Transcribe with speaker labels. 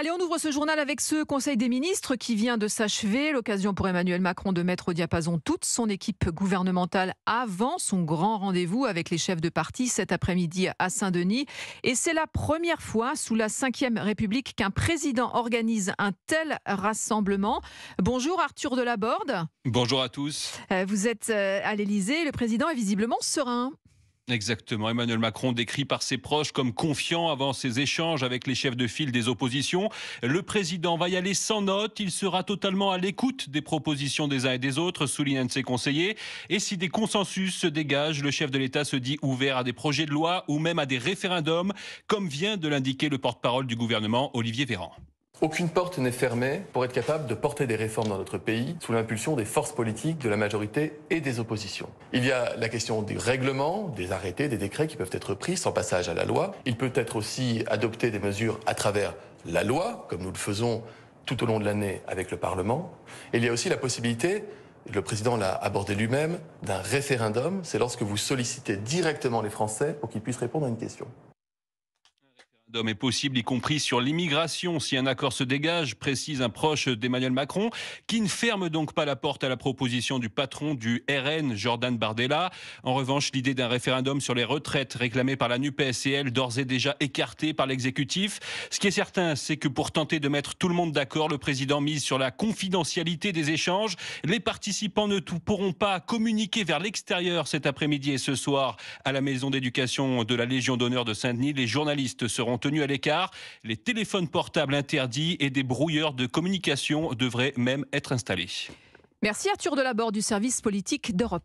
Speaker 1: Allez, on ouvre ce journal avec ce Conseil des ministres qui vient de s'achever. L'occasion pour Emmanuel Macron de mettre au diapason toute son équipe gouvernementale avant son grand rendez-vous avec les chefs de parti cet après-midi à Saint-Denis. Et c'est la première fois sous la Ve République qu'un président organise un tel rassemblement. Bonjour Arthur Delaborde.
Speaker 2: Bonjour à tous.
Speaker 1: Euh, vous êtes euh, à l'Élysée. Le président est visiblement serein.
Speaker 2: Exactement. Emmanuel Macron décrit par ses proches comme confiant avant ses échanges avec les chefs de file des oppositions. Le président va y aller sans note. Il sera totalement à l'écoute des propositions des uns et des autres, souligne un de ses conseillers. Et si des consensus se dégagent, le chef de l'État se dit ouvert à des projets de loi ou même à des référendums, comme vient de l'indiquer le porte-parole du gouvernement,
Speaker 3: Olivier Véran. Aucune porte n'est fermée pour être capable de porter des réformes dans notre pays sous l'impulsion des forces politiques, de la majorité et des oppositions. Il y a la question des règlements, des arrêtés, des décrets qui peuvent être pris sans passage à la loi. Il peut être aussi adopté des mesures à travers la loi, comme nous le faisons tout au long de l'année avec le Parlement. il y a aussi la possibilité le président l'a abordé lui-même, d'un référendum, c'est lorsque vous sollicitez directement les Français pour qu'ils puissent répondre à une question
Speaker 2: est possible, y compris sur l'immigration, si un accord se dégage, précise un proche d'Emmanuel Macron, qui ne ferme donc pas la porte à la proposition du patron du RN, Jordan Bardella. En revanche, l'idée d'un référendum sur les retraites réclamée par la NUPES et elle, d'ores et déjà écartée par l'exécutif. Ce qui est certain, c'est que pour tenter de mettre tout le monde d'accord, le président mise sur la confidentialité des échanges. Les participants ne pourront pas communiquer vers l'extérieur cet après-midi et ce soir à la maison d'éducation de la Légion d'honneur de Saint-Denis. Les journalistes seront Tenu à l'écart. Les téléphones portables interdits et des brouilleurs de communication devraient même être installés.
Speaker 1: Merci Arthur Delaborde du service politique d'Europe.